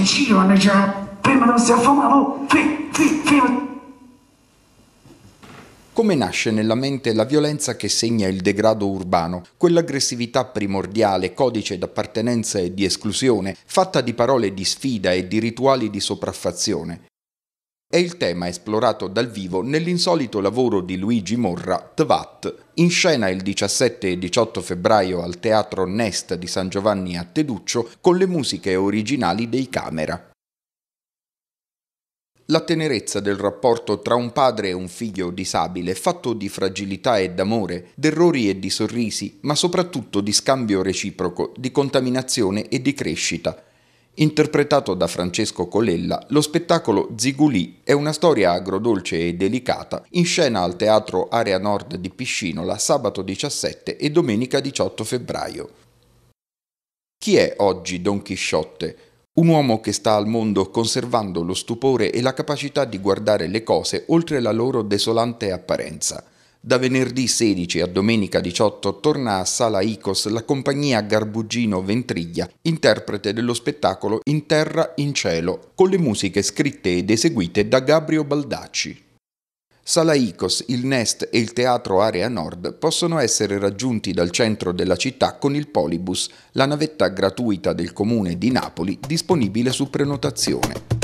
oggi Ciro già prima non si affamava, fi, fi, fi. Come nasce nella mente la violenza che segna il degrado urbano, quell'aggressività primordiale, codice d'appartenenza e di esclusione, fatta di parole di sfida e di rituali di sopraffazione? È il tema esplorato dal vivo nell'insolito lavoro di Luigi Morra, Tvat, in scena il 17 e 18 febbraio al Teatro Nest di San Giovanni a Teduccio con le musiche originali dei Camera. La tenerezza del rapporto tra un padre e un figlio disabile, fatto di fragilità e d'amore, d'errori e di sorrisi, ma soprattutto di scambio reciproco, di contaminazione e di crescita, Interpretato da Francesco Colella, lo spettacolo Zigulì è una storia agrodolce e delicata in scena al Teatro Area Nord di Piscinola sabato 17 e domenica 18 febbraio. Chi è oggi Don Chisciotte? Un uomo che sta al mondo conservando lo stupore e la capacità di guardare le cose oltre la loro desolante apparenza. Da venerdì 16 a domenica 18 torna a Sala Icos la compagnia Garbugino Ventriglia, interprete dello spettacolo In terra, in cielo, con le musiche scritte ed eseguite da Gabrio Baldacci. Sala Icos, il Nest e il Teatro Area Nord possono essere raggiunti dal centro della città con il Polibus, la navetta gratuita del comune di Napoli disponibile su prenotazione.